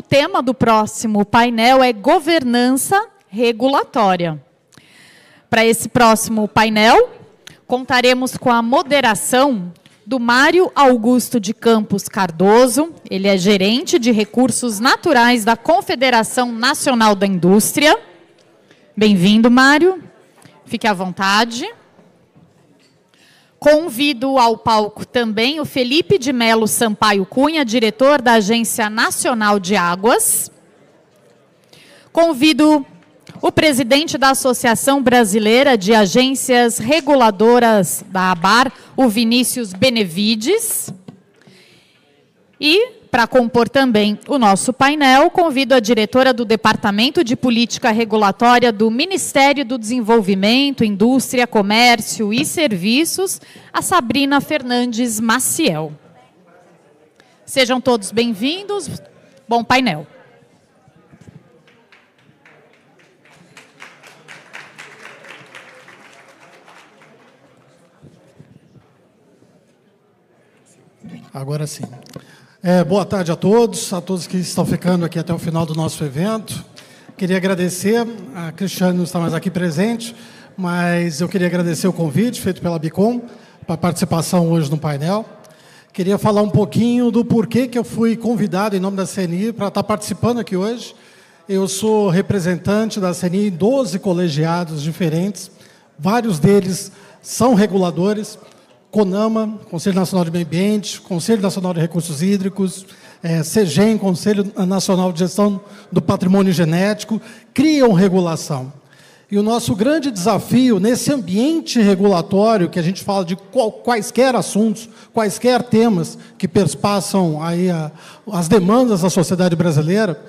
o tema do próximo painel é governança regulatória. Para esse próximo painel, contaremos com a moderação do Mário Augusto de Campos Cardoso. Ele é gerente de recursos naturais da Confederação Nacional da Indústria. Bem-vindo, Mário. Fique à vontade. Convido ao palco também o Felipe de Melo Sampaio Cunha, diretor da Agência Nacional de Águas. Convido o presidente da Associação Brasileira de Agências Reguladoras da ABAR, o Vinícius Benevides. E para compor também o nosso painel, convido a diretora do Departamento de Política Regulatória do Ministério do Desenvolvimento, Indústria, Comércio e Serviços, a Sabrina Fernandes Maciel. Sejam todos bem-vindos. Bom painel. Agora sim. É, boa tarde a todos, a todos que estão ficando aqui até o final do nosso evento. Queria agradecer, a Cristiane não está mais aqui presente, mas eu queria agradecer o convite feito pela Bicom para a participação hoje no painel. Queria falar um pouquinho do porquê que eu fui convidado em nome da CNI para estar participando aqui hoje. Eu sou representante da CNI em 12 colegiados diferentes, vários deles são reguladores, CONAMA, Conselho Nacional de Meio Ambiente, Conselho Nacional de Recursos Hídricos, é, CEGEM, Conselho Nacional de Gestão do Patrimônio Genético, criam regulação. E o nosso grande desafio nesse ambiente regulatório, que a gente fala de qual, quaisquer assuntos, quaisquer temas que perspassam aí a, as demandas da sociedade brasileira,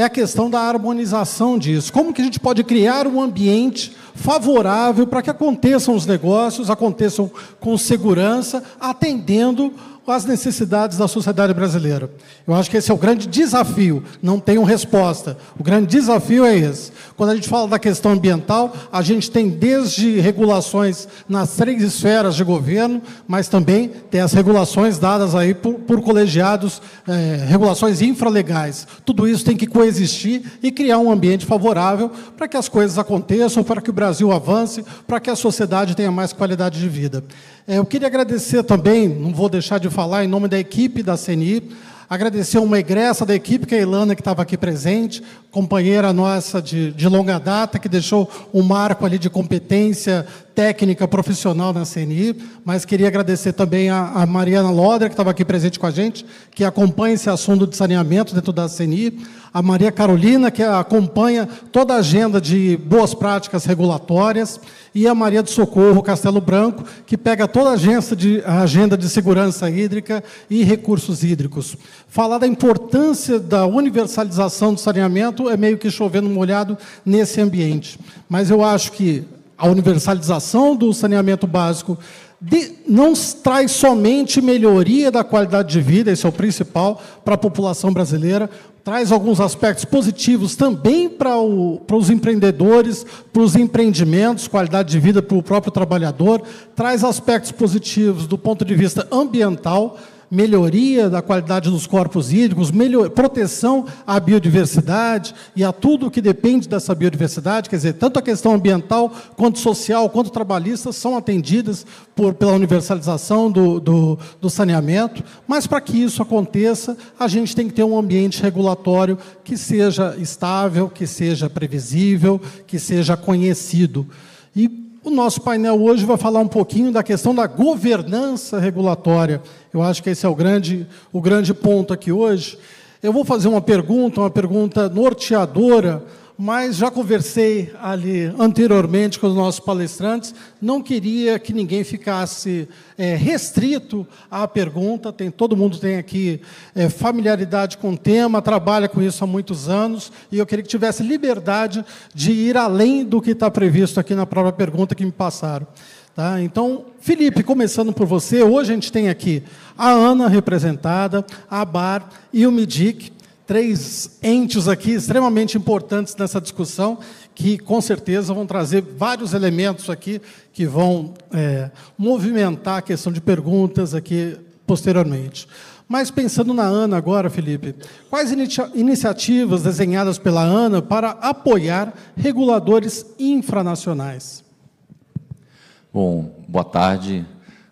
é a questão da harmonização disso. Como que a gente pode criar um ambiente favorável para que aconteçam os negócios, aconteçam com segurança, atendendo com as necessidades da sociedade brasileira. Eu acho que esse é o grande desafio, não tem uma resposta. O grande desafio é esse. Quando a gente fala da questão ambiental, a gente tem desde regulações nas três esferas de governo, mas também tem as regulações dadas aí por, por colegiados, é, regulações infralegais. Tudo isso tem que coexistir e criar um ambiente favorável para que as coisas aconteçam, para que o Brasil avance, para que a sociedade tenha mais qualidade de vida. É, eu queria agradecer também, não vou deixar de falar em nome da equipe da CNI, agradecer uma egressa da equipe, que é a Ilana, que estava aqui presente, companheira nossa de, de, longa data, que deixou um marco ali de competência técnica profissional na CNI, mas queria agradecer também a, a Mariana Lodra, que estava aqui presente com a gente, que acompanha esse assunto de saneamento dentro da CNI, a Maria Carolina, que acompanha toda a agenda de boas práticas regulatórias, e a Maria do Socorro Castelo Branco, que pega toda a agenda de, a agenda de segurança hídrica e recursos hídricos. Falar da importância da universalização do saneamento é meio que chovendo molhado nesse ambiente. Mas eu acho que a universalização do saneamento básico de, não traz somente melhoria da qualidade de vida, esse é o principal, para a população brasileira, traz alguns aspectos positivos também para, os empreendedores, para os empreendimentos, qualidade de vida para o próprio trabalhador, traz aspectos positivos do ponto de vista ambiental, melhoria da qualidade dos corpos hídricos, melhor, proteção à biodiversidade e a tudo o que depende dessa biodiversidade, quer dizer, tanto a questão ambiental, quanto social, quanto trabalhista, são atendidas por, pela universalização do, do, do saneamento, mas para que isso aconteça, a gente tem que ter um ambiente regulatório que seja estável, que seja previsível, que seja conhecido. E o nosso painel hoje vai falar um pouquinho da questão da governança regulatória. Eu acho que esse é o grande, o grande ponto aqui hoje. Eu vou fazer uma pergunta, uma pergunta norteadora mas já conversei ali anteriormente com os nossos palestrantes, não queria que ninguém ficasse é, restrito à pergunta, tem, todo mundo tem aqui é, familiaridade com o tema, trabalha com isso há muitos anos, e eu queria que tivesse liberdade de ir além do que está previsto aqui na própria pergunta que me passaram. Tá? Então, Felipe, começando por você, hoje a gente tem aqui a Ana representada, a Bar e o Midic, três entes aqui extremamente importantes nessa discussão, que com certeza vão trazer vários elementos aqui que vão é, movimentar a questão de perguntas aqui posteriormente. Mas pensando na Ana agora, Felipe, quais inicia iniciativas desenhadas pela Ana para apoiar reguladores infranacionais? Bom, boa tarde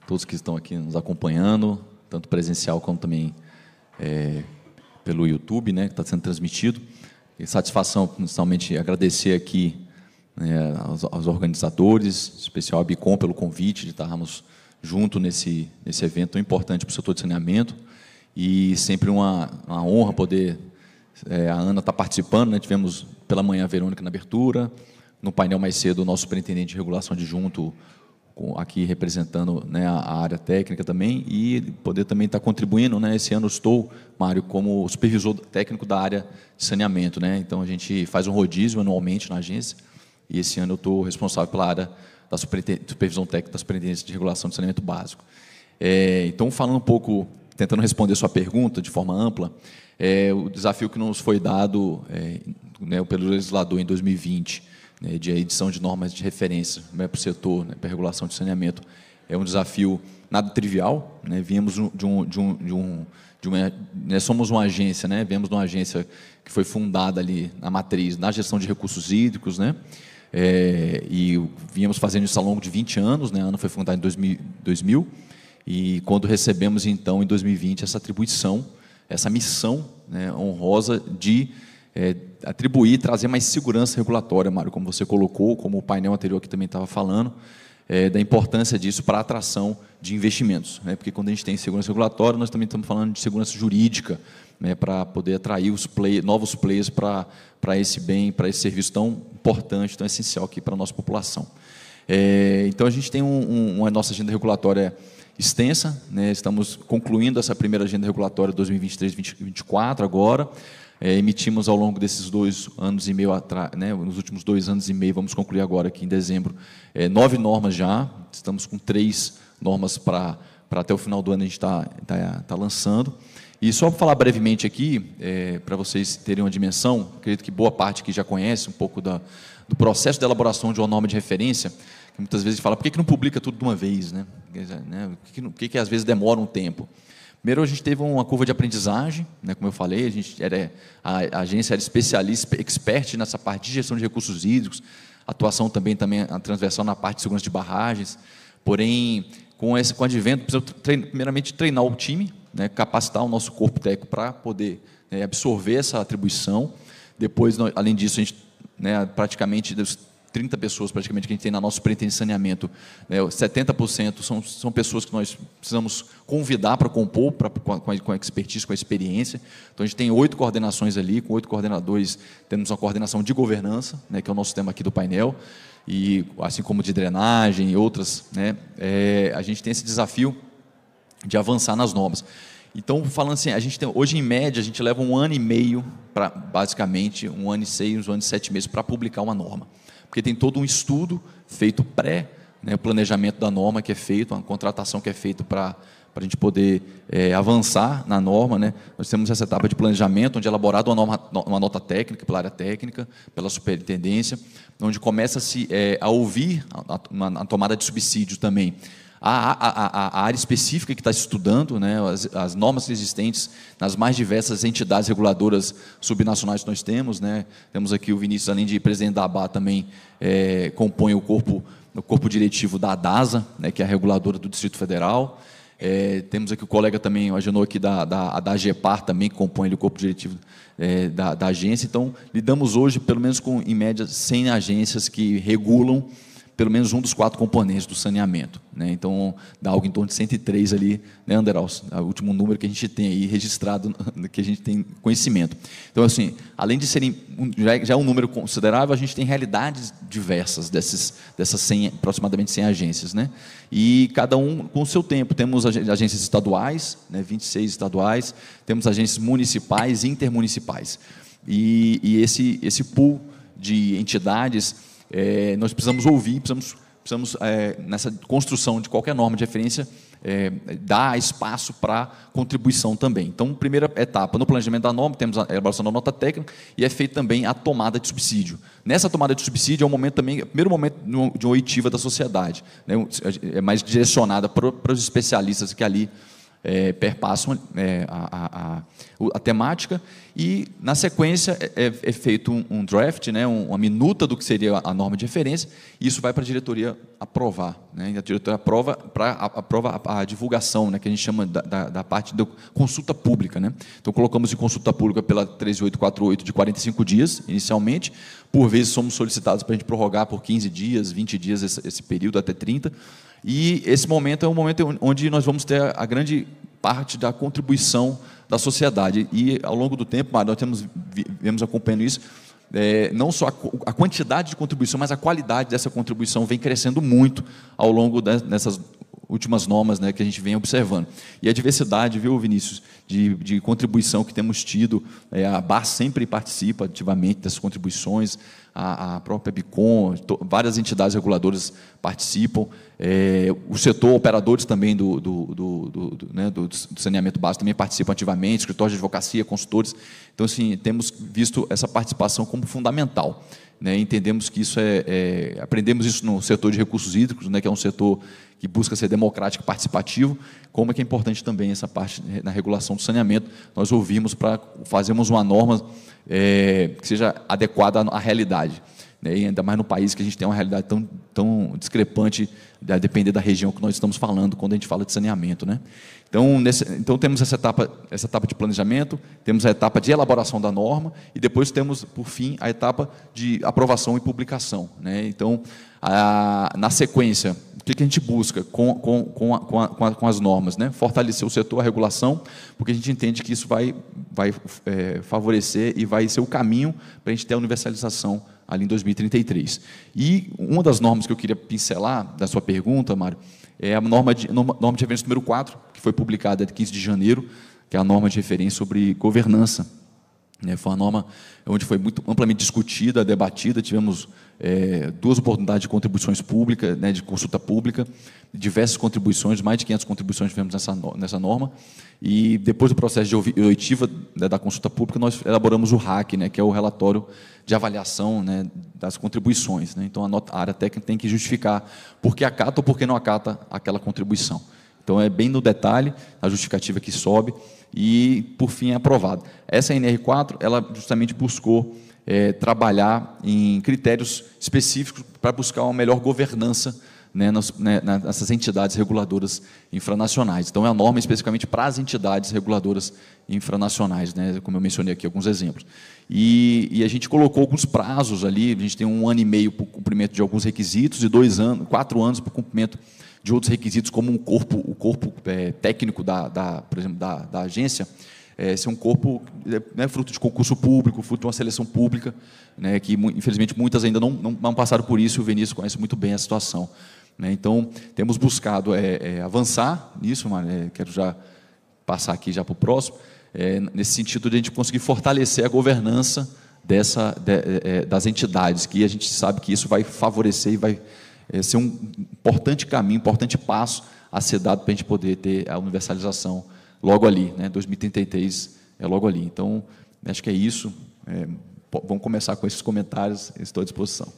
a todos que estão aqui nos acompanhando, tanto presencial quanto também é, pelo YouTube, né, que está sendo transmitido. E satisfação, principalmente, agradecer aqui né, aos, aos, organizadores, em especial a Bicom pelo convite de estarmos junto nesse, nesse evento tão importante para o setor de saneamento. E sempre uma, uma honra poder. É, a Ana está participando, né, tivemos pela manhã a Verônica na abertura, no painel mais cedo o nosso superintendente de regulação adjunto, aqui representando né, a área técnica também e poder também estar tá contribuindo. Né? Esse ano estou, Mário, como supervisor técnico da área de saneamento. Né? Então, a gente faz um rodízio anualmente na agência e esse ano eu estou responsável pela área da supervisão técnica da Superintendência de Regulação de Saneamento Básico. É, então, falando um pouco, tentando responder sua pergunta de forma ampla, é, o desafio que nos foi dado é, né, pelo legislador em 2020 né, de edição de normas de referência né, para o setor, né, para a regulação de saneamento. É um desafio nada trivial. Né, viemos de um, de um, de um de uma, né, somos uma agência, né, viemos de uma agência que foi fundada ali na matriz, na gestão de recursos hídricos, né, é, e viemos fazendo isso ao longo de 20 anos, né, a ANA foi fundada em 2000, 2000 e quando recebemos então em 2020 essa atribuição, essa missão né, honrosa de é, atribuir, trazer mais segurança regulatória, Mário, como você colocou, como o painel anterior aqui também estava falando, é, da importância disso para a atração de investimentos. Né? Porque quando a gente tem segurança regulatória, nós também estamos falando de segurança jurídica, né? para poder atrair os play, novos players para, para esse bem, para esse serviço tão importante, tão essencial aqui para a nossa população. É, então, a gente tem um, um, uma nossa agenda regulatória extensa, né? estamos concluindo essa primeira agenda regulatória 2023-2024 agora, é, emitimos ao longo desses dois anos e meio atrás, né, nos últimos dois anos e meio, vamos concluir agora aqui em dezembro, é, nove normas já, estamos com três normas para até o final do ano a gente está tá, tá lançando. E só para falar brevemente aqui, é, para vocês terem uma dimensão, acredito que boa parte que já conhece um pouco da, do processo de elaboração de uma norma de referência, que muitas vezes fala, por que, que não publica tudo de uma vez? Né? Por né, que, que, por que, que às vezes demora um tempo? Primeiro, a gente teve uma curva de aprendizagem, né, como eu falei, a, gente era, a, agência era especialista, expert nessa parte de gestão de recursos hídricos, atuação também, também a transversal na parte de segurança de barragens. Porém, com esse com o advento, precisamos primeiramente treinar o time, né, capacitar o nosso corpo técnico para poder né, absorver essa atribuição. Depois, além disso, a gente né, praticamente 30 pessoas praticamente que a gente tem na nossa pretenção de saneamento, né, 70% são, são pessoas que nós precisamos convidar para compor, pra, com, a, com a expertise, com a experiência. Então a gente tem oito coordenações ali, com oito coordenadores, temos uma coordenação de governança, né, que é o nosso tema aqui do painel, e assim como de drenagem e outras, né, é, a gente tem esse desafio de avançar nas normas. Então, falando assim, a gente tem, hoje em média a gente leva um ano e meio para basicamente um ano e seis, um ano e sete meses para publicar uma norma porque tem todo um estudo feito pré, né, o planejamento da norma que é feito, uma contratação que é feita para a gente poder é, avançar na norma. Né? Nós temos essa etapa de planejamento, onde é elaborada uma, uma nota técnica pela área técnica, pela superintendência, onde começa-se é, a ouvir a, a, a, tomada de subsídio também a, a, a, área específica que está estudando, né, as, as, normas existentes nas mais diversas entidades reguladoras subnacionais que nós temos. Né, temos aqui o Vinícius, além de presidente da ABA, também é, compõe o corpo, o corpo diretivo da DASA, né, que é a reguladora do Distrito Federal. É, temos aqui o colega também, o Agenor aqui da, da, da GEPAR também, que compõe o corpo diretivo é, da, da agência. Então, lidamos hoje, pelo menos com, em média, 100 agências que regulam pelo menos um dos quatro componentes do saneamento. Né? Então, dá algo em torno de 103 ali, né, Anderaus? É o último número que a gente tem aí registrado, que a gente tem conhecimento. Então, assim, além de serem é, já é um número considerável, a gente tem realidades diversas desses, dessas 100, aproximadamente 100 agências. Né? E cada um com o seu tempo. Temos agências estaduais, né, 26 estaduais, temos agências municipais e intermunicipais. E, e esse, esse pool de entidades é, nós precisamos ouvir, precisamos, precisamos é, nessa construção de qualquer norma de referência, é, dar espaço para contribuição também. Então, primeira etapa, no planejamento da norma, temos a elaboração da nota técnica e é feita também a tomada de subsídio. Nessa tomada de subsídio é o momento também, o primeiro momento de uma oitiva da sociedade, né, é mais direcionada para, para os especialistas que ali é, perpassam é, a, a, a, a, temática, e na sequência é, é, é feito um, um, draft, né, uma minuta do que seria a norma de referência, e isso vai para a diretoria aprovar. Né, e a diretoria aprova, pra, aprova a, divulgação, né, que a gente chama da, da, da, parte da consulta pública. Né. Então, colocamos em consulta pública pela 3848 de 45 dias, inicialmente, por vezes somos solicitados para a gente prorrogar por 15 dias, 20 dias esse, esse período, até 30 e esse momento é um momento onde nós vamos ter a grande parte da contribuição da sociedade. E ao longo do tempo, Mário, nós temos, vemos acompanhando isso, é, não só a, a, quantidade de contribuição, mas a qualidade dessa contribuição vem crescendo muito ao longo dessas últimas normas né, que a gente vem observando. E a diversidade, viu, Vinícius, de, de contribuição que temos tido, é, a BAR sempre participa ativamente das contribuições, a, a própria Bicom, to, várias entidades reguladoras participam, é, o setor, operadores também do, do, do, do, né, do saneamento básico também participam ativamente, escritórios de advocacia, consultores. Então, assim, temos visto essa participação como fundamental. Né, entendemos que isso é, é, aprendemos isso no setor de recursos hídricos, né, que é um setor que busca ser democrático e participativo, como é que é importante também essa parte né, na regulação do saneamento. Nós ouvimos para fazermos uma norma é, que seja adequada à realidade né? e ainda mais no país que a gente tem uma realidade tão, tão discrepante, a depender da região que nós estamos falando, quando a gente fala de saneamento. Né? Então, nesse, então, temos essa etapa, essa etapa de planejamento, temos a etapa de elaboração da norma, e depois temos, por fim, a etapa de aprovação e publicação. Né? Então, a, na sequência, o que, que a gente busca com, com, com, a, com, a, com, as normas? Né? Fortalecer o setor, a regulação, porque a gente entende que isso vai, vai é, favorecer e vai ser o caminho para a gente ter a universalização ali em 2033. E uma das normas que eu queria pincelar da sua pergunta, Mário, é a norma de, norma de referência número 4, que foi publicada de 15 de janeiro, que é a norma de referência sobre governança né, foi uma norma onde foi muito amplamente discutida, debatida, tivemos é, duas oportunidades de contribuições públicas, né, de consulta pública, diversas contribuições, mais de 500 contribuições tivemos nessa, nessa norma, e depois do processo de oitiva né, da consulta pública, nós elaboramos o RAC, né, que é o relatório de avaliação né, das contribuições. Né. Então, a, nota, a área técnica tem que justificar por que acata ou por que não acata aquela contribuição. Então é bem no detalhe a justificativa que sobe e por fim é aprovado. Essa NR4 ela justamente buscou é, trabalhar em critérios específicos para buscar uma melhor governança né, nas, né, nessas entidades reguladoras infranacionais. Então, é a norma especificamente para as entidades reguladoras infranacionais, né, como eu mencionei aqui alguns exemplos. E, e, a gente colocou alguns prazos ali, a gente tem um ano e meio para o cumprimento de alguns requisitos e dois anos, quatro anos para o cumprimento de outros requisitos, como um corpo, o corpo é, técnico da, da, por exemplo, da, da agência, é, ser um corpo é, né, fruto de concurso público, fruto de uma seleção pública, né, que infelizmente muitas ainda não, não, não passaram por isso, e o Vinícius conhece muito bem a situação. Né? Então, temos buscado é, é, avançar nisso, mas, é, quero já passar aqui já para o próximo, é, nesse sentido de a gente conseguir fortalecer a governança dessa, de, das entidades, que a gente sabe que isso vai favorecer e vai é, ser um importante caminho, importante passo a ser dado para a gente poder ter a universalização logo ali, né? 2033 é logo ali. Então, acho que é isso. É, vamos começar com esses comentários, estou à disposição.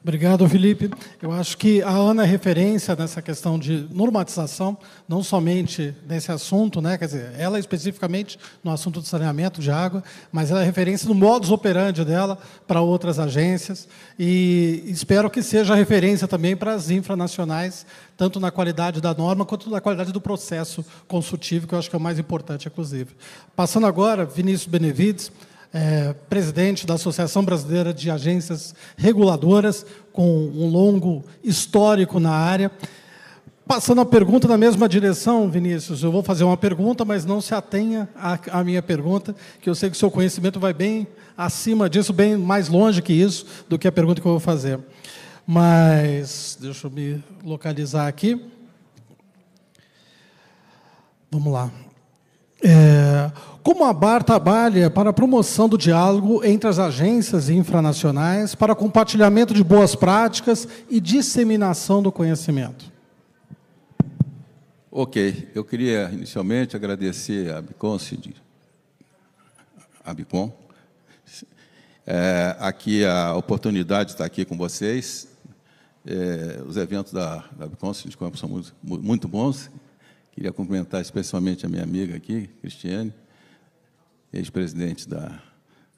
Obrigado, Felipe. Eu acho que a Ana é referência nessa questão de normatização, não somente nesse assunto, né? quer dizer, ela é especificamente no assunto do saneamento de água, mas ela é referência no modus operandi dela para outras agências e espero que seja referência também para as infranacionais, tanto na qualidade da norma quanto na qualidade do processo consultivo, que eu acho que é o mais importante, inclusive. Passando agora, Vinícius Benevides, é, presidente da Associação Brasileira de Agências Reguladoras, com um longo histórico na área. Passando a pergunta na mesma direção, Vinícius, eu vou fazer uma pergunta, mas não se atenha à, à minha pergunta, que eu sei que o seu conhecimento vai bem acima disso, bem mais longe que isso, do que a pergunta que eu vou fazer. Mas, deixa eu me localizar aqui. Vamos lá. É, como a BAR trabalha para a promoção do diálogo entre as agências infranacionais para compartilhamento de boas práticas e disseminação do conhecimento? Ok, eu queria inicialmente agradecer a Bicom, Cid, a Bicom, é, aqui a oportunidade de estar aqui com vocês. É, os eventos da, da Bicom Sindicato são muito, muito bons Queria cumprimentar especialmente a minha amiga aqui, Cristiane, ex-presidente da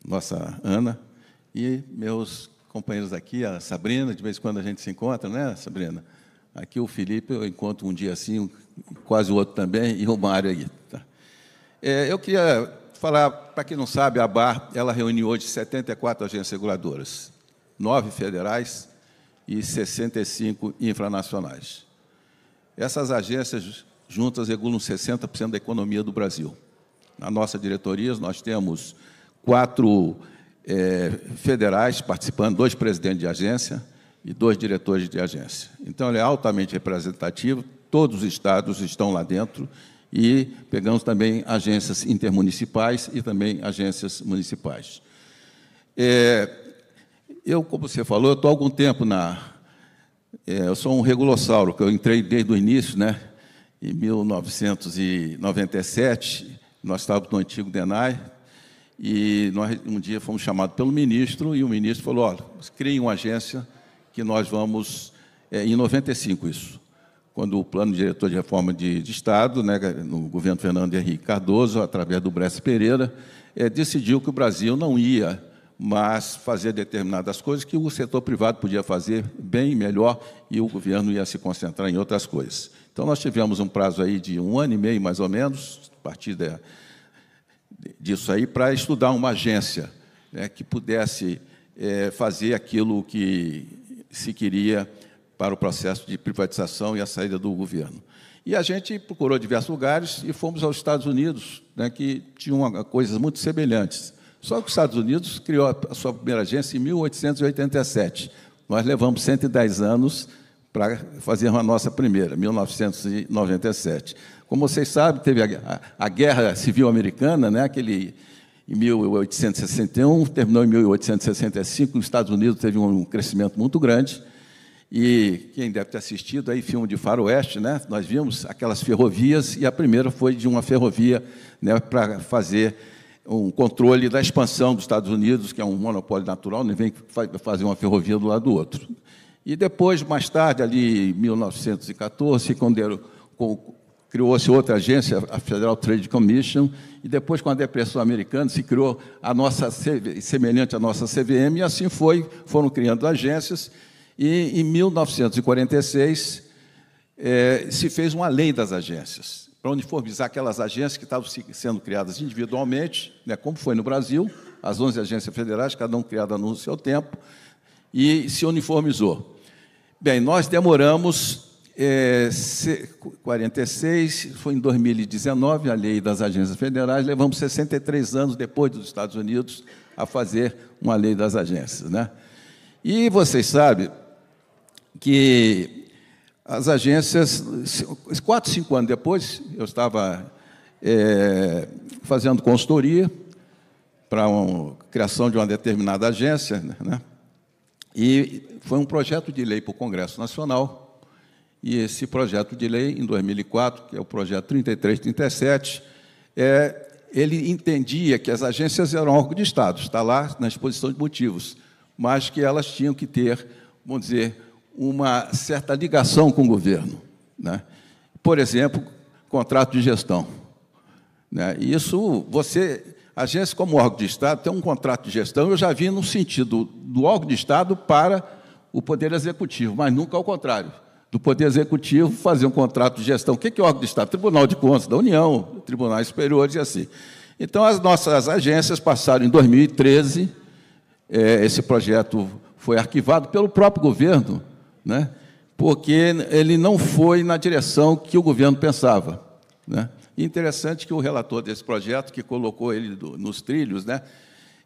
nossa Ana, e meus companheiros aqui, a Sabrina, de vez em quando a gente se encontra, né, Sabrina? Aqui o Felipe eu encontro um dia assim, quase o outro também, e o Mário aí. Tá? É, eu queria falar, para quem não sabe, a BAR ela reuniu hoje 74 agências reguladoras, nove federais e 65 infranacionais. Essas agências juntas regulam 60% da economia do Brasil. Na nossa diretoria, nós temos quatro é, federais participando, dois presidentes de agência e dois diretores de agência. Então, ele é altamente representativo, todos os estados estão lá dentro e pegamos também agências intermunicipais e também agências municipais. É, eu, como você falou, estou há algum tempo na... É, eu sou um regulossauro, que eu entrei desde o início, né? Em 1997, nós estávamos no antigo DENAI, e nós um dia fomos chamados pelo ministro, e o ministro falou, olha, criem uma agência que nós vamos, é, em 95 isso, quando o plano de diretor de reforma de, de Estado, né, é no governo Fernando Henrique Cardoso, através do Bressa Pereira, é, decidiu que o Brasil não ia mas fazer determinadas coisas que o setor privado podia fazer bem melhor e o governo ia se concentrar em outras coisas. Então, nós tivemos um prazo aí de um ano e meio, mais ou menos, a partir de, disso aí, para estudar uma agência né, que pudesse é, fazer aquilo que se queria para o processo de privatização e a saída do governo. E a gente procurou diversos lugares e fomos aos Estados Unidos, né, que tinham coisas muito semelhantes. Só que os Estados Unidos criou a sua primeira agência em 1887. Nós levamos 110 anos para fazer a nossa primeira, 1997. Como vocês sabem, teve a, a, a Guerra Civil Americana, né? Aquele em 1861, terminou em 1865. Os Estados Unidos teve um crescimento muito grande. E quem deve ter assistido aí filme de faroeste, né? Nós vimos aquelas ferrovias e a primeira foi de uma ferrovia, né, para fazer um controle da expansão dos Estados Unidos, que é um monopólio natural, nem né, vem fazer uma ferrovia do lado do outro. E depois, mais tarde, ali em 1914, criou-se outra agência, a Federal Trade Commission, e depois, com a Depressão Americana, se criou a nossa, semelhante à nossa CVM, e assim foi, foram criando agências, e em 1946 eh, se fez uma lei das agências, para uniformizar aquelas agências que estavam sendo criadas individualmente, né, como foi no Brasil, as 11 agências federais, cada um criada no seu tempo, e se uniformizou. Bem, nós demoramos é, 46, foi em 2019 a lei das agências federais, levamos 63 anos depois dos Estados Unidos a fazer uma lei das agências, né? E vocês sabem que as agências, quatro, cinco anos depois, eu estava é, fazendo consultoria para a criação de uma determinada agência, né? E foi um projeto de lei para o Congresso Nacional, e esse projeto de lei, em 2004, que é o projeto 3337, é, ele entendia que as agências eram órgão de Estado, está lá na exposição de motivos, mas que elas tinham que ter, vamos dizer, uma certa ligação com o governo. Né? Por exemplo, contrato de gestão. Né? Isso, você a agência, como órgão de Estado, tem um contrato de gestão, eu já vi no sentido do órgão de Estado para o Poder Executivo, mas nunca ao contrário. Do Poder Executivo fazer um contrato de gestão. O que é o órgão de Estado? Tribunal de Contas da União, Tribunais Superiores e assim. Então, as nossas agências passaram em 2013, é, esse projeto foi arquivado pelo próprio governo, né, porque ele não foi na direção que o governo pensava. Né. Interessante que o relator desse projeto, que colocou ele do, nos trilhos, né,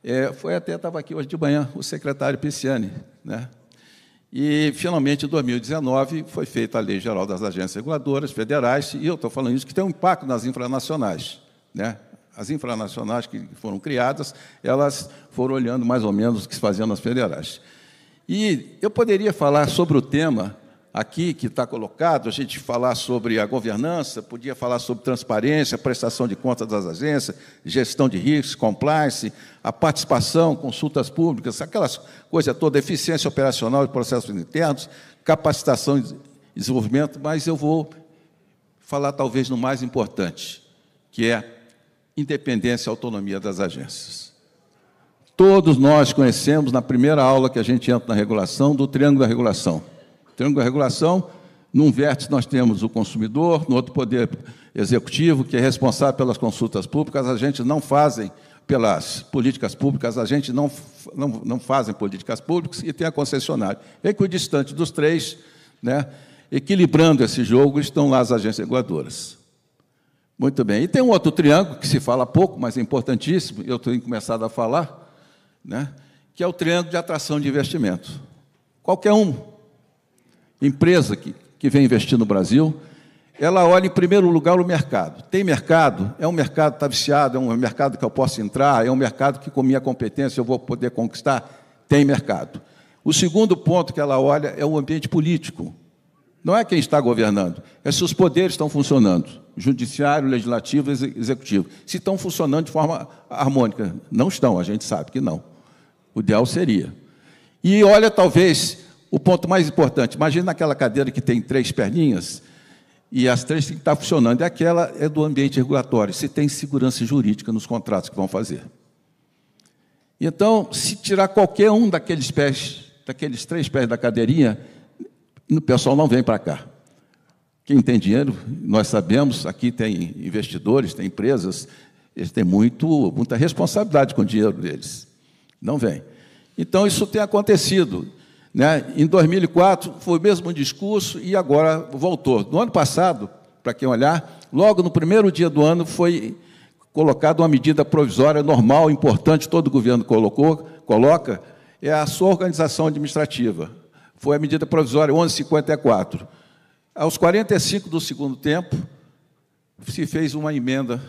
é, foi até, estava aqui hoje de manhã, o secretário Pisciani. Né? E, finalmente, em 2019, foi feita a Lei Geral das Agências Reguladoras Federais, e eu estou falando isso, que tem um impacto nas infranacionais. Né? As infranacionais que foram criadas, elas foram olhando mais ou menos o que se fazia nas federais. E eu poderia falar sobre o tema aqui que está colocado, a gente falar sobre a governança, podia falar sobre transparência, prestação de contas das agências, gestão de riscos, compliance, a participação, consultas públicas, aquelas coisas toda, eficiência operacional e processos internos, capacitação e desenvolvimento, mas eu vou falar talvez no mais importante, que é independência e autonomia das agências. Todos nós conhecemos na primeira aula que a gente entra na regulação do triângulo da regulação Triângulo regulação, num vértice nós temos o consumidor, no outro poder executivo, que é responsável pelas consultas públicas, a gente não fazem pelas políticas públicas, a gente não, não, não fazem políticas públicas e tem a concessionária. Equidistante dos três, né, equilibrando esse jogo, estão lá as agências reguladoras. Muito bem. E tem um outro triângulo que se fala pouco, mas é importantíssimo, eu tenho começado a falar, né, que é o triângulo de atração de investimento. Qualquer um empresa que, que vem investir no Brasil, ela olha em primeiro lugar o mercado. Tem mercado? É um mercado que está viciado, é um mercado que eu posso entrar, é um mercado que com minha competência eu vou poder conquistar? Tem mercado. O segundo ponto que ela olha é o ambiente político. Não é quem está governando, é se os poderes estão funcionando judiciário, legislativo, executivo se estão funcionando de forma harmônica. Não estão, a gente sabe que não. O ideal seria. E olha, talvez, o ponto mais importante, imagina aquela cadeira que tem três perninhas e as três têm que estar funcionando. E aquela é do ambiente regulatório, se tem segurança jurídica nos contratos que vão fazer. Então, se tirar qualquer um daqueles pés, daqueles três pés da cadeirinha, o pessoal não vem para cá. Quem tem dinheiro, nós sabemos, aqui tem investidores, tem empresas, eles têm muito, muita responsabilidade com o dinheiro deles. Não vem. Então, isso tem acontecido. Né? Em 2004 foi o mesmo discurso e agora voltou. No ano passado, para quem olhar, logo no primeiro dia do ano foi colocada uma medida provisória normal, importante, todo governo colocou, coloca, é a sua organização administrativa. Foi a medida provisória 1154. Aos 45 do segundo tempo, se fez uma emenda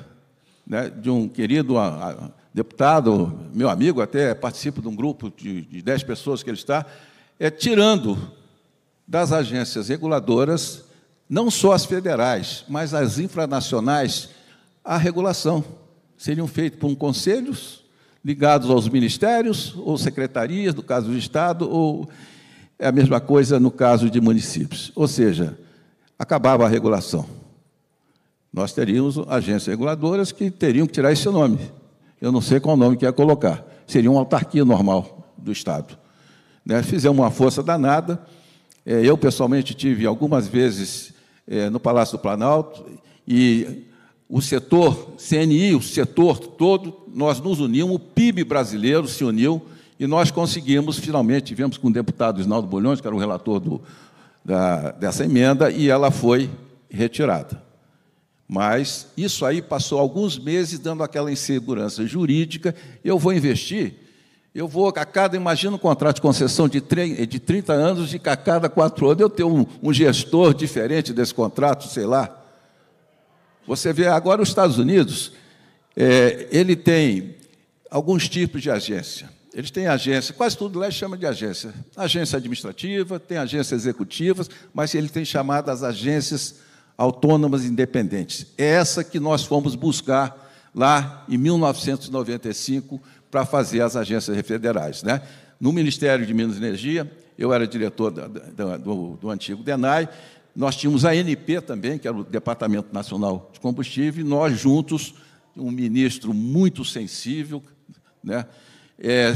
né, de um querido a, a, deputado, meu amigo, até participo de um grupo de, de 10 pessoas que ele está, é, tirando das agências reguladoras, não só as federais, mas as infranacionais, a regulação. Seriam feitos por um conselhos ligados aos ministérios ou secretarias, no caso do Estado, ou é a mesma coisa no caso de municípios. Ou seja, acabava a regulação. Nós teríamos agências reguladoras que teriam que tirar esse nome. Eu não sei qual nome que ia colocar. Seria uma autarquia normal do Estado. Né? Fizemos uma força danada. É, eu, pessoalmente, tive algumas vezes é, no Palácio do Planalto e o setor CNI, o setor todo, nós nos unimos, o PIB brasileiro se uniu e nós conseguimos, finalmente, tivemos com o deputado Isnaldo Bolhões, que era o relator do, da, dessa emenda, e ela foi retirada. Mas isso aí passou alguns meses dando aquela insegurança jurídica. Eu vou investir, eu vou a cada, imagina um contrato de concessão de, 30 anos, de a cada quatro anos eu tenho um, um gestor diferente desse contrato, sei lá. Você vê agora os Estados Unidos, é, ele tem alguns tipos de agência. Eles têm agência, quase tudo lá chama de agência. Agência administrativa, tem agências executivas, mas ele tem chamadas agências autônomas independentes. É essa que nós fomos buscar lá em 1995, para fazer as agências federais. Né? No Ministério de Minas e Energia, eu era diretor da, da, do, do antigo DENAI, nós tínhamos a ANP também, que era o Departamento Nacional de Combustível, e nós juntos, um ministro muito sensível, né? É,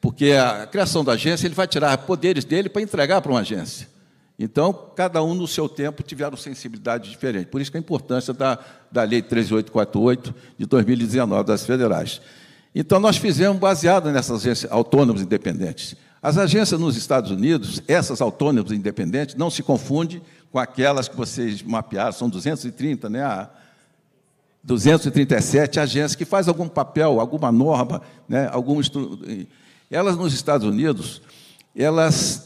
porque a criação da agência ele vai tirar poderes dele para entregar para uma agência. Então, cada um no seu tempo tiveram sensibilidade diferente. Por isso que a importância da, da Lei 3.848 de 2019 das federais. Então, nós fizemos baseado nessas agências autônomas independentes. As agências nos Estados Unidos, essas autônomas independentes, não se confunde com aquelas que vocês mapearam, são 230, né? 237 agências que faz algum papel, alguma norma, né? algum Elas nos Estados Unidos, elas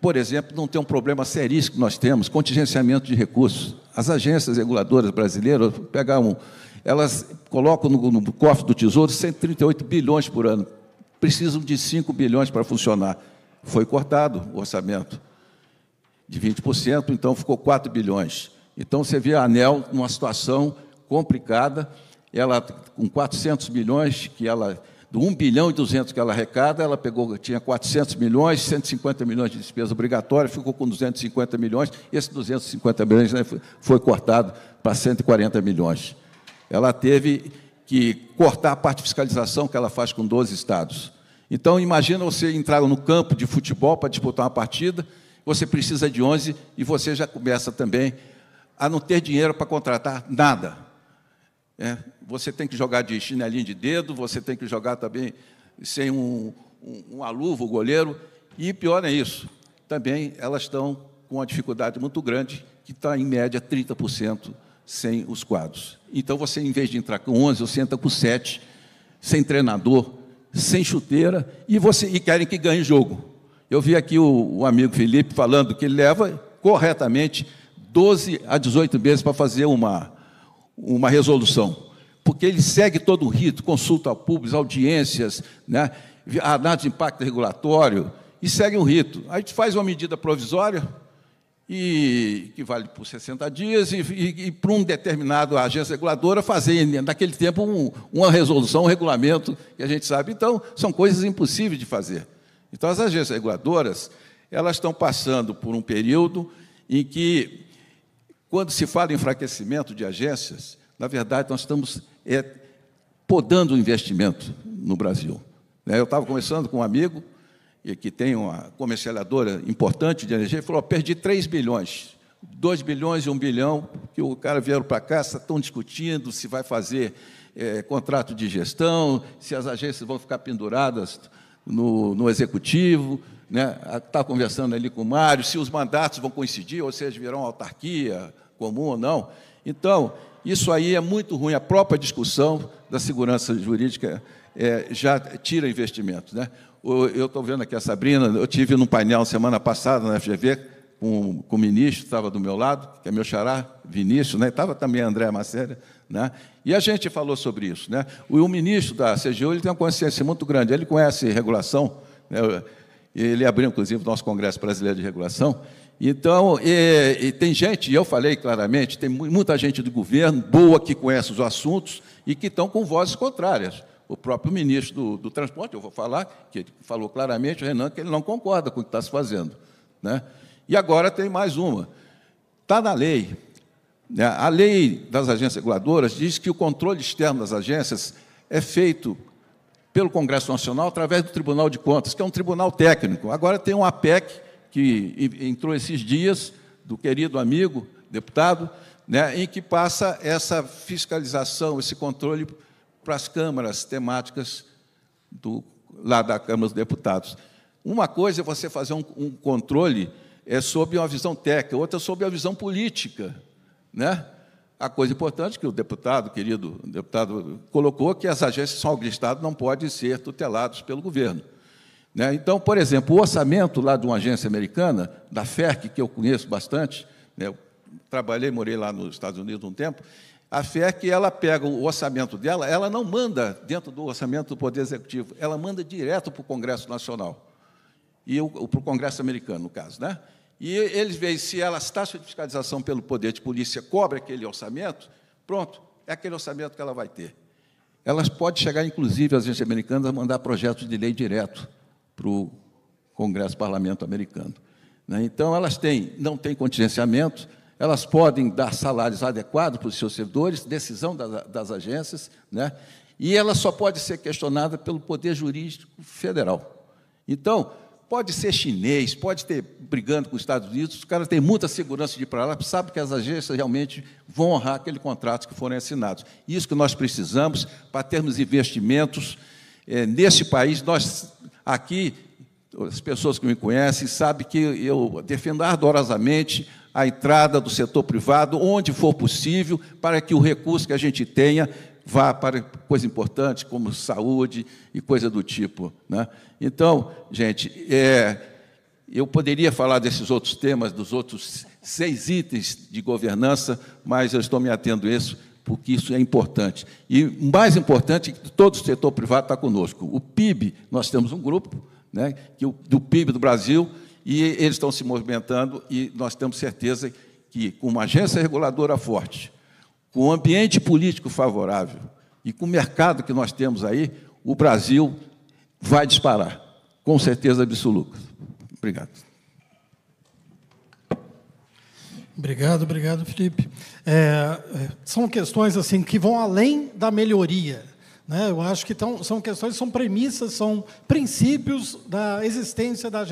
por exemplo, não têm um problema seríssimo que nós temos, contingenciamento de recursos. As agências reguladoras brasileiras, pegar um, elas colocam no, no cofre do Tesouro 138 bilhões por ano. Precisam de 5 bilhões para funcionar. Foi cortado o orçamento de 20%, então ficou 4 bilhões. Então você vê a ANEL numa situação complicada, ela com 400 milhões que ela do 1 bilhão e 200 que ela arrecada, ela pegou, tinha 400 milhões, 150 milhões de despesa obrigatória, ficou com 250 milhões, esse 250 milhões né, foi cortado para 140 milhões. Ela teve que cortar a parte de fiscalização que ela faz com 12 estados. Então, imagina você entrar no campo de futebol para disputar uma partida, você precisa de 11 e você já começa também a não ter dinheiro para contratar nada. É, você tem que jogar de chinelinho de dedo, você tem que jogar também sem um, um, o goleiro, e pior é isso, também elas estão com uma dificuldade muito grande, que está em média 30% sem os quadros. Então você, em vez de entrar com 11, você entra com 7, sem treinador, sem chuteira, e, você, e querem que ganhe jogo. Eu vi aqui o, o amigo Felipe falando que ele leva corretamente 12 a 18 meses para fazer uma, uma resolução. Porque ele segue todo o rito, consulta públicos, audiências, né, análise de impacto regulatório, e segue um rito. A gente faz uma medida provisória, e que vale por 60 dias, e, e, e para um determinado agência reguladora fazer, naquele tempo, um, uma resolução, um regulamento, que a gente sabe. Então, são coisas impossíveis de fazer. Então, as agências reguladoras, elas estão passando por um período em que, quando se fala em enfraquecimento de agências, na verdade, nós estamos é, podando o investimento no Brasil. Né, eu estava conversando com um amigo, e que tem uma comercializadora importante de energia, falou: perdi 3 bilhões, 2 bilhões e 1 bilhão, que o cara vieram para cá, estão discutindo se vai fazer é, contrato de gestão, se as agências vão ficar penduradas no, no executivo. Está né? ah, conversando ali com o Mário, se os mandatos vão coincidir, ou seja, virão autarquia comum ou não. Então, isso aí é muito ruim. A própria discussão da segurança jurídica é, já tira investimentos Né? Eu estou vendo aqui a Sabrina, eu tive num painel semana passada na FGV com, com o ministro, estava do meu lado, que é meu xará, Vinícius, né? estava também André Macéria, né? e a gente falou sobre isso. Né? O, o ministro da CGU ele tem uma consciência muito grande, ele conhece regulação, né? ele abriu, inclusive, o nosso Congresso Brasileiro de Regulação, então, e, e tem gente, e eu falei claramente, tem muita gente do governo boa que conhece os assuntos e que estão com vozes contrárias o próprio ministro do, do Transporte, eu vou falar, que falou claramente, o Renan, que ele não concorda com o que está se fazendo. Né? E agora tem mais uma. Está na lei. Né? A lei das agências reguladoras diz que o controle externo das agências é feito pelo Congresso Nacional através do Tribunal de Contas, que é um tribunal técnico. Agora tem um APEC que entrou esses dias, do querido amigo deputado, né, em que passa essa fiscalização, esse controle para as câmaras temáticas do, lá da Câmara dos Deputados. Uma coisa é você fazer um, um controle é sob uma visão técnica, outra é sob a visão política. Né? A coisa importante que o deputado, querido deputado, colocou é que as agências só do Estado não podem ser tuteladas pelo governo. Né? Então, por exemplo, o orçamento lá de uma agência americana, da FERC, que eu conheço bastante, né? trabalhei, morei lá nos Estados Unidos um tempo, a fé é que ela pega o orçamento dela, ela não manda dentro do orçamento do Poder Executivo, ela manda direto para o Congresso Nacional, e para o Congresso Americano, no caso. Né? E eles veem se ela, as taxas de fiscalização pelo Poder de Polícia cobre aquele orçamento, pronto, é aquele orçamento que ela vai ter. Elas podem chegar, inclusive, as agências americanas, a mandar projetos de lei direto para o Congresso Parlamento americano. Né? Então, elas têm, não têm contingenciamento, elas podem dar salários adequados para os seus servidores, decisão das, das agências, né? e ela só pode ser questionada pelo Poder Jurídico Federal. Então, pode ser chinês, pode ter brigando com os Estados Unidos, os caras têm muita segurança de ir para lá, sabe que as agências realmente vão honrar aquele contrato que foram assinados. Isso que nós precisamos para termos investimentos é, país. Nós aqui, as pessoas que me conhecem sabem que eu defendo ardorosamente a entrada do setor privado, onde for possível, para que o recurso que a gente tenha vá para coisa importante como saúde e coisa do tipo. Né? Então, gente, é, eu poderia falar desses outros temas, dos outros seis itens de governança, mas eu estou me atendo a isso porque isso é importante. E mais importante é que todo o setor privado está conosco. O PIB, nós temos um grupo né, que o, do PIB do Brasil, e eles estão se movimentando e nós temos certeza que, com uma agência reguladora forte, com um ambiente político favorável e com o mercado que nós temos aí, o Brasil vai disparar, com certeza absoluta. Obrigado. Obrigado, obrigado, Felipe. É, é são questões assim que vão além da melhoria né? Eu acho que tão, são questões, são premissas, são princípios da existência da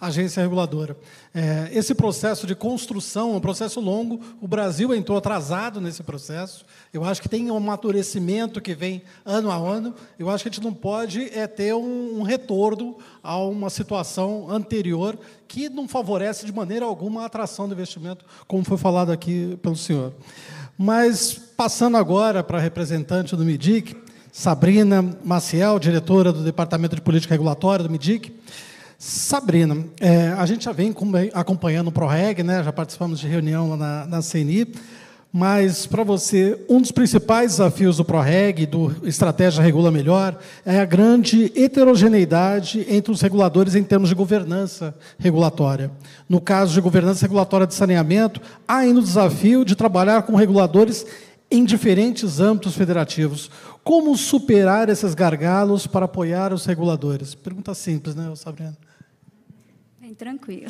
agência reguladora. É, esse processo de construção é um processo longo, o Brasil entrou atrasado nesse processo. Eu acho que tem um amadurecimento que vem ano a ano. Eu acho que a gente não pode é, ter um, um retorno a uma situação anterior que não favorece de maneira alguma a atração do investimento, como foi falado aqui pelo senhor. Mas, passando agora para a representante do MIDIC, Sabrina Maciel, diretora do Departamento de Política Regulatória do MIDIC. Sabrina, é, a gente já vem acompanhando o PROREG, né? já participamos de reunião lá na, na CNI, mas para você, um dos principais desafios do PROREG, do Estratégia Regula Melhor, é a grande heterogeneidade entre os reguladores em termos de governança regulatória. No caso de governança regulatória de saneamento, há ainda o desafio de trabalhar com reguladores em diferentes âmbitos federativos. Como superar esses gargalos para apoiar os reguladores? Pergunta simples, né, Sabrina? Bem, tranquilo.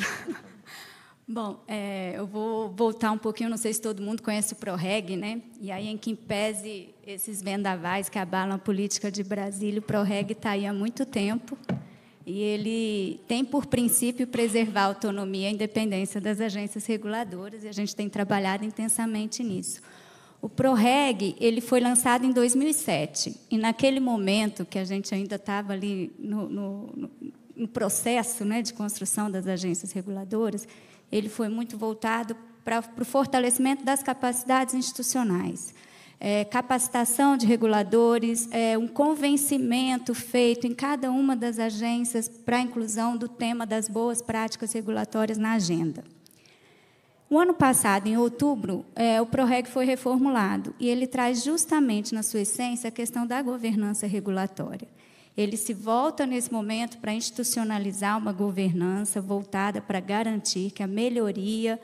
Bom, é, eu vou voltar um pouquinho, não sei se todo mundo conhece o ProReg, né? E aí, em que pese esses vendavais que abalam a política de Brasília, o ProReg está aí há muito tempo. E ele tem por princípio preservar a autonomia e a independência das agências reguladoras, e a gente tem trabalhado intensamente nisso. O ProReg ele foi lançado em 2007 e naquele momento que a gente ainda estava ali no, no, no, processo né, de construção das agências reguladoras, ele foi muito voltado para, o fortalecimento das capacidades institucionais. É, capacitação de reguladores, é, um convencimento feito em cada uma das agências para a inclusão do tema das boas práticas regulatórias na agenda. O ano passado, em outubro, é, o PROREG foi reformulado e ele traz justamente na sua essência a questão da governança regulatória. Ele se volta nesse momento para institucionalizar uma governança voltada para garantir que a melhoria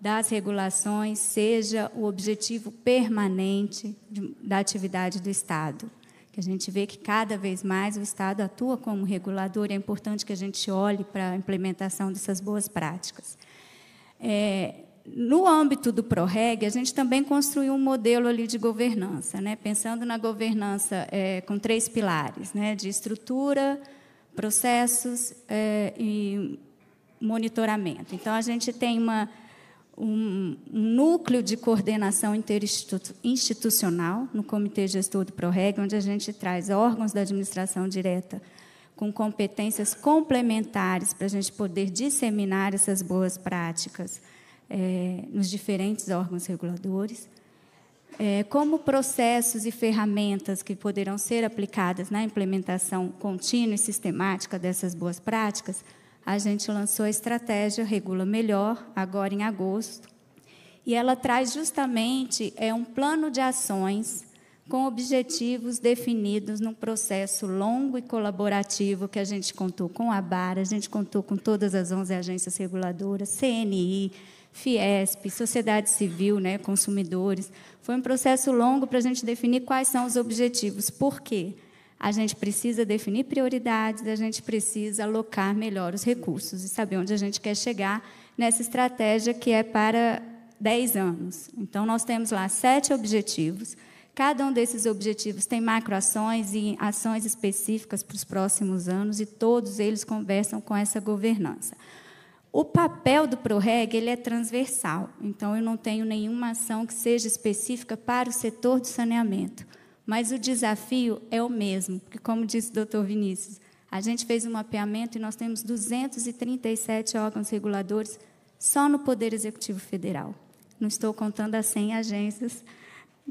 das regulações seja o objetivo permanente de, da atividade do Estado. Que a gente vê que cada vez mais o Estado atua como regulador e é importante que a gente olhe para a implementação dessas boas práticas. É, no âmbito do ProReg, a gente também construiu um modelo ali de governança, né? pensando na governança é, com três pilares, né? de estrutura, processos é, e monitoramento. Então, a gente tem uma, um, um núcleo de coordenação interinstitucional no Comitê Gestor do ProReg, onde a gente traz órgãos da administração direta com competências complementares para a gente poder disseminar essas boas práticas, é, nos diferentes órgãos reguladores, é, como processos e ferramentas que poderão ser aplicadas na implementação contínua e sistemática dessas boas práticas, a gente lançou a estratégia Regula Melhor, agora em agosto, e ela traz justamente é um plano de ações com objetivos definidos num processo longo e colaborativo que a gente contou com a BAR, a gente contou com todas as 11 agências reguladoras, CNI, Fiesp, sociedade civil, né, consumidores. Foi um processo longo para a gente definir quais são os objetivos. Por quê? A gente precisa definir prioridades, a gente precisa alocar melhor os recursos e saber onde a gente quer chegar nessa estratégia que é para 10 anos. Então, nós temos lá sete objetivos. Cada um desses objetivos tem macroações e ações específicas para os próximos anos, e todos eles conversam com essa governança. O papel do PROREG ele é transversal, então eu não tenho nenhuma ação que seja específica para o setor do saneamento. Mas o desafio é o mesmo, porque, como disse o doutor Vinícius, a gente fez um mapeamento e nós temos 237 órgãos reguladores só no Poder Executivo Federal. Não estou contando as 100 agências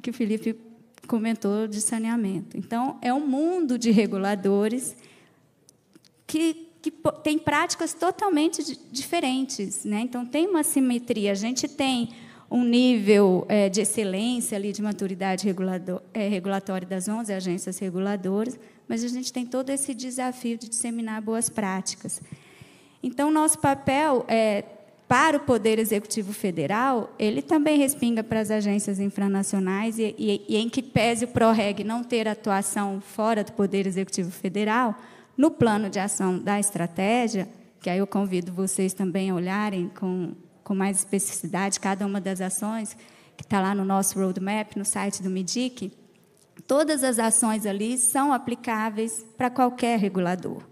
que o Felipe comentou de saneamento. Então, é um mundo de reguladores que que tem práticas totalmente diferentes. Né? Então, tem uma simetria. A gente tem um nível é, de excelência ali de maturidade regulador, é, regulatória das 11 agências reguladoras, mas a gente tem todo esse desafio de disseminar boas práticas. Então, nosso papel é, para o Poder Executivo Federal, ele também respinga para as agências infranacionais, e, e, e em que pese o PROREG não ter atuação fora do Poder Executivo Federal, no plano de ação da estratégia, que aí eu convido vocês também a olharem com, com mais especificidade cada uma das ações, que está lá no nosso roadmap, no site do Medic, todas as ações ali são aplicáveis para qualquer regulador.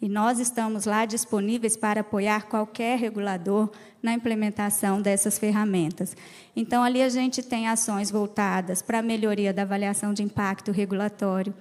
E nós estamos lá disponíveis para apoiar qualquer regulador na implementação dessas ferramentas. Então, ali a gente tem ações voltadas para a melhoria da avaliação de impacto regulatório.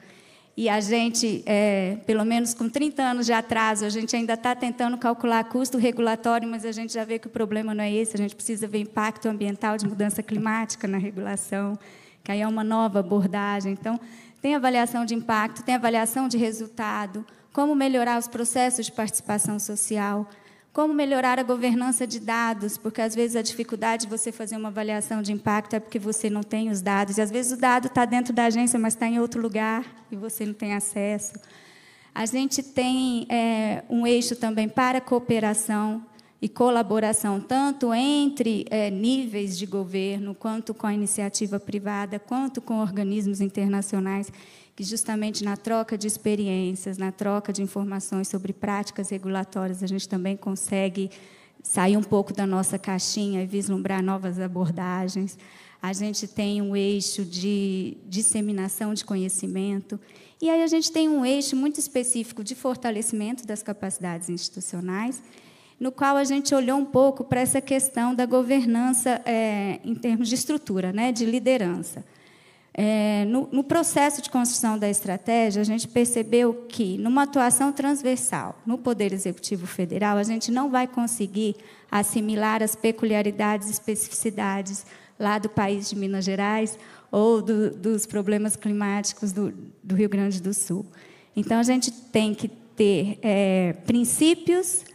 E a gente, é, pelo menos com 30 anos de atraso, a gente ainda está tentando calcular custo regulatório, mas a gente já vê que o problema não é esse. A gente precisa ver impacto ambiental de mudança climática na regulação, que aí é uma nova abordagem. Então, tem avaliação de impacto, tem avaliação de resultado, como melhorar os processos de participação social, como melhorar a governança de dados, porque às vezes a dificuldade de você fazer uma avaliação de impacto é porque você não tem os dados. E às vezes o dado está dentro da agência, mas está em outro lugar e você não tem acesso. A gente tem é, um eixo também para cooperação e colaboração, tanto entre é, níveis de governo, quanto com a iniciativa privada, quanto com organismos internacionais que justamente na troca de experiências, na troca de informações sobre práticas regulatórias, a gente também consegue sair um pouco da nossa caixinha e vislumbrar novas abordagens. A gente tem um eixo de disseminação de conhecimento e aí a gente tem um eixo muito específico de fortalecimento das capacidades institucionais, no qual a gente olhou um pouco para essa questão da governança é, em termos de estrutura, né, de liderança. É, no, no, processo de construção da estratégia, a gente percebeu que, numa atuação transversal no Poder Executivo Federal, a gente não vai conseguir assimilar as peculiaridades e especificidades lá do país de Minas Gerais ou do, dos problemas climáticos do, do, Rio Grande do Sul. Então, a gente tem que ter é, princípios,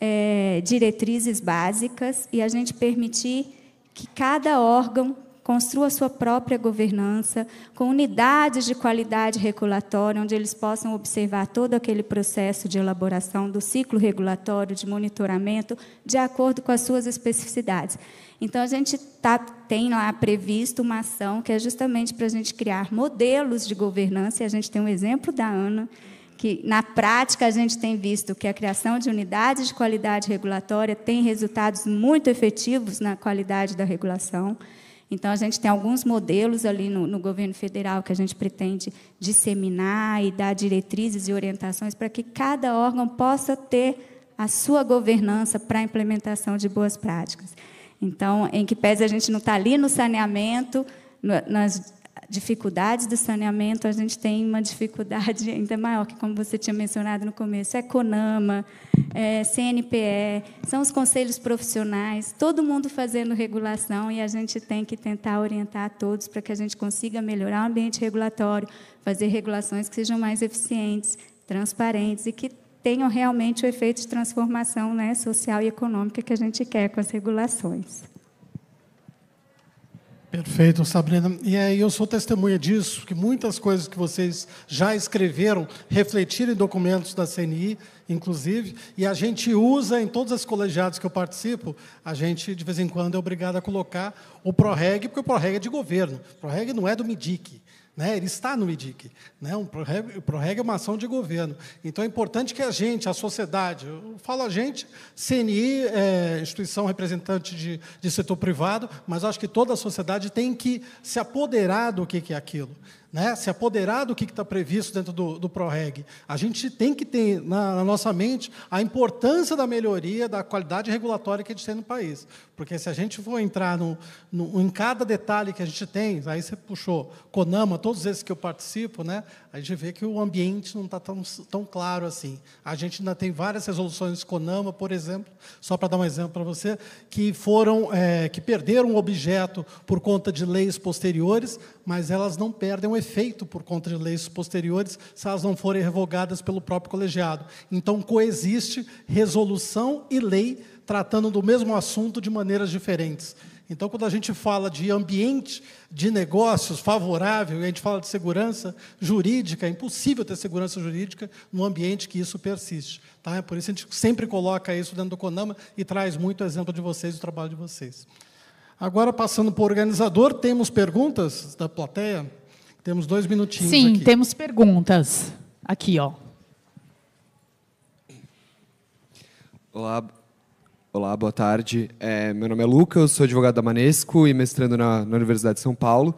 é, diretrizes básicas e a gente permitir que cada órgão construa sua própria governança, com unidades de qualidade regulatória, onde eles possam observar todo aquele processo de elaboração do ciclo regulatório, de monitoramento, de acordo com as suas especificidades. Então, a gente tá, tem lá previsto uma ação que é justamente para a gente criar modelos de governança, e a gente tem um exemplo da ANA, que na prática a gente tem visto que a criação de unidades de qualidade regulatória tem resultados muito efetivos na qualidade da regulação. Então, a gente tem alguns modelos ali no, no, governo federal que a gente pretende disseminar e dar diretrizes e orientações para que cada órgão possa ter a sua governança para a implementação de boas práticas. Então, em que pese a gente não está ali no saneamento, nas dificuldades do saneamento, a gente tem uma dificuldade ainda maior, que, como você tinha mencionado no começo, é CONAMA, é CNPE, são os conselhos profissionais, todo mundo fazendo regulação e a gente tem que tentar orientar todos para que a gente consiga melhorar o ambiente regulatório, fazer regulações que sejam mais eficientes, transparentes e que tenham realmente o efeito de transformação né, social e econômica que a gente quer com as regulações. Perfeito, Sabrina. E aí é, eu sou testemunha disso, que muitas coisas que vocês já escreveram refletiram em documentos da CNI, inclusive, e a gente usa em todas as colegiadas que eu participo, a gente de vez em quando é obrigado a colocar o PROREG, porque o PROREG é de governo, o PROREG não é do MIDIC. Né? Ele está no IDIC. Né? o PROREG é uma ação de governo. Então, é importante que a gente, a sociedade, eu falo a gente, CNI, é, instituição representante de, de setor privado, mas acho que toda a sociedade tem que se apoderar do que é aquilo né, se apoderar do que está previsto dentro do, do PROREG. A gente tem que ter na, na, nossa mente a importância da melhoria da qualidade regulatória que a gente tem no país. Porque se a gente for entrar no, no, em cada detalhe que a gente tem, aí você puxou Conama, todos esses que eu participo, né, a gente vê que o ambiente não está tão, tão claro assim. A gente ainda tem várias resoluções Conama, por exemplo, só para dar um exemplo para você, que foram, é, que perderam o objeto por conta de leis posteriores, mas elas não perdem o efeito por conta de leis posteriores se elas não forem revogadas pelo próprio colegiado. Então coexiste resolução e lei tratando do mesmo assunto de maneiras diferentes. Então, quando a gente fala de ambiente de negócios favorável, e a gente fala de segurança jurídica, é impossível ter segurança jurídica num ambiente que isso persiste. Tá? É por isso, a gente sempre coloca isso dentro do Conama e traz muito exemplo de vocês, do trabalho de vocês. Agora, passando para o organizador, temos perguntas da plateia? Temos dois minutinhos Sim, aqui. temos perguntas. Aqui, ó. Olá, Olá, boa tarde. É, meu nome é Luca, eu sou advogado da Manesco e mestrando na, na Universidade de São Paulo.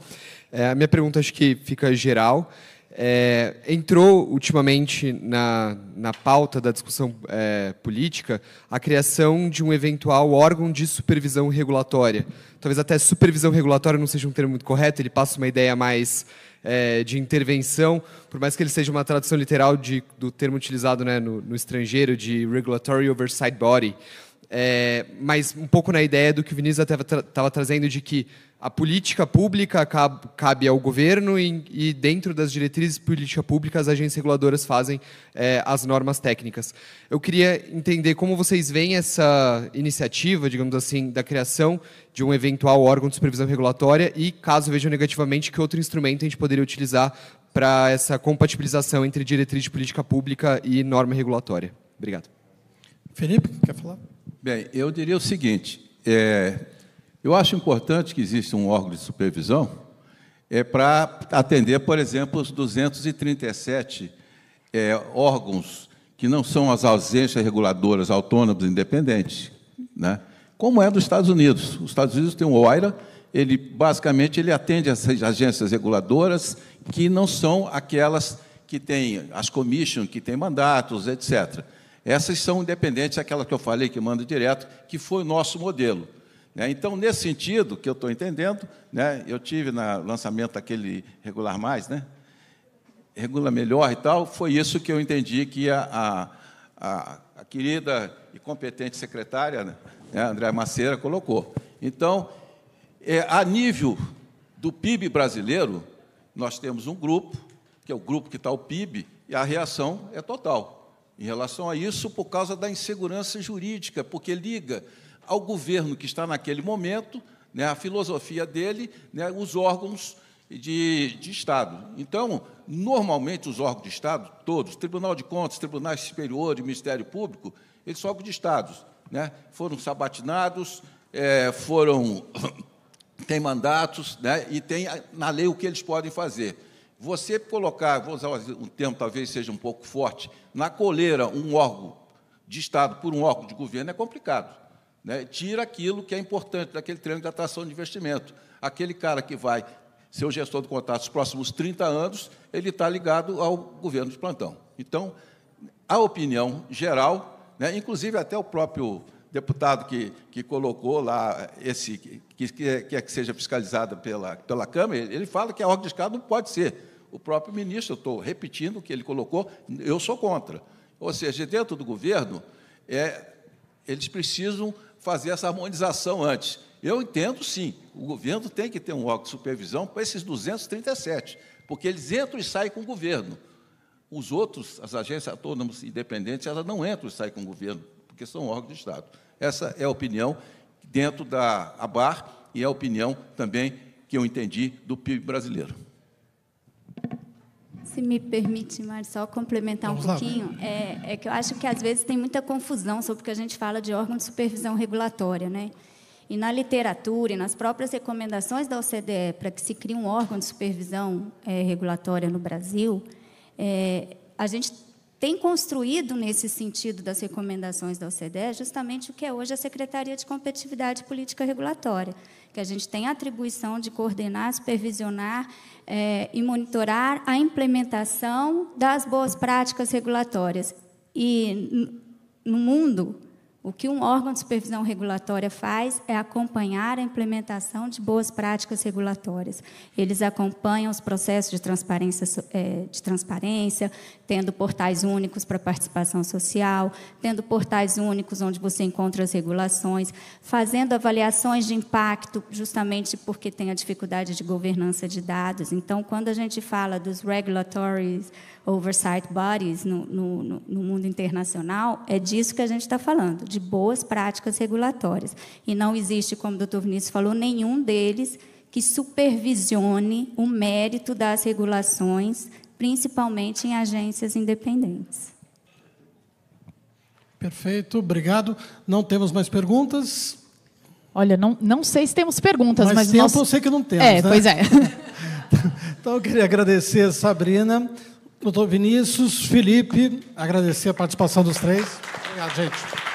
É, a minha pergunta acho que fica geral. É, entrou ultimamente na, na pauta da discussão é, política a criação de um eventual órgão de supervisão regulatória. Talvez até supervisão regulatória não seja um termo muito correto, ele passa uma ideia mais é, de intervenção, por mais que ele seja uma tradução literal de, do termo utilizado né, no, no estrangeiro de regulatory oversight body. É, mas um pouco na ideia do que o Vinícius estava tra trazendo de que a política pública cabe ao governo e, e dentro das diretrizes política públicas as agências reguladoras fazem é, as normas técnicas. Eu queria entender como vocês veem essa iniciativa, digamos assim, da criação de um eventual órgão de supervisão regulatória e, caso vejam negativamente, que outro instrumento a gente poderia utilizar para essa compatibilização entre diretriz de política pública e norma regulatória. Obrigado. Felipe, quer falar? Bem, eu diria o seguinte: é, eu acho importante que exista um órgão de supervisão é, para atender, por exemplo, os 237 é, órgãos que não são as agências reguladoras autônomas independentes, né? como é dos Estados Unidos. Os Estados Unidos tem o OIRA, ele basicamente ele atende essas agências reguladoras que não são aquelas que têm as commissions, que têm mandatos, etc. Essas são independentes, daquela que eu falei que manda direto, que foi o nosso modelo. Né? Então, nesse sentido, que eu estou entendendo, né, eu tive no lançamento aquele regular mais, né, regula melhor e tal, foi isso que eu entendi que a, a, a querida e competente secretária, né? né, Andréa Maceira, colocou. Então, é, a nível do PIB brasileiro, nós temos um grupo, que é o grupo que está o PIB, e a reação é total em relação a isso por causa da insegurança jurídica, porque liga ao governo que está naquele momento, né, a filosofia dele, né, os órgãos de, de Estado. Então, normalmente, os órgãos de Estado, todos, Tribunal de Contas, Tribunais Superiores, Ministério Público, eles são órgãos de Estado. Né, foram sabatinados, é, foram têm mandatos né, e tem na lei o que eles podem fazer você colocar, vou usar um termo talvez seja um pouco forte, na coleira um órgão de Estado por um órgão de governo é complicado. Né? Tira aquilo que é importante daquele treino de atração de investimento. Aquele cara que vai ser o gestor do contrato nos próximos 30 anos, ele está ligado ao governo de plantão. Então, a opinião geral, né? inclusive até o próprio deputado que, que colocou lá esse que, que é, quer é que seja fiscalizada pela, pela Câmara, ele fala que a ordem de escada não pode ser. O próprio ministro, eu estou repetindo o que ele colocou, eu sou contra. Ou seja, dentro do governo, é, eles precisam fazer essa harmonização antes. Eu entendo, sim, o governo tem que ter um órgão de supervisão para esses 237, porque eles entram e saem com o governo. Os outros, as agências autônomas independentes, elas não entram e saem com o governo porque são órgãos de Estado. Essa é a opinião dentro da ABAR e é a opinião também que eu entendi do PIB brasileiro. Se me permite, Mário, só complementar Vamos um pouquinho, é, é, que eu acho que às vezes tem muita confusão sobre o que a gente fala de órgão de supervisão regulatória, né? E na literatura e nas próprias recomendações da OCDE para que se crie um órgão de supervisão é, regulatória no Brasil, é, a gente tem construído nesse sentido das recomendações da OCDE justamente o que é hoje a Secretaria de Competitividade e Política Regulatória, que a gente tem a atribuição de coordenar, supervisionar é, e monitorar a implementação das boas práticas regulatórias. E no mundo, o que um órgão de supervisão regulatória faz é acompanhar a implementação de boas práticas regulatórias. Eles acompanham os processos de transparência, é, de transparência tendo portais únicos para participação social, tendo portais únicos onde você encontra as regulações, fazendo avaliações de impacto, justamente porque tem a dificuldade de governança de dados. Então, quando a gente fala dos regulatory oversight bodies no, no, no mundo internacional, é disso que a gente está falando, de boas práticas regulatórias. E não existe, como o doutor Vinícius falou, nenhum deles que supervisione o mérito das regulações, principalmente em agências independentes. Perfeito, obrigado. Não temos mais perguntas? Olha, não, não sei se temos perguntas, mas. mas tempo nós... eu sei que não temos. É, né? pois é. então eu queria agradecer, Sabrina. Doutor Vinícius, Felipe, agradecer a participação dos três. Obrigado, gente.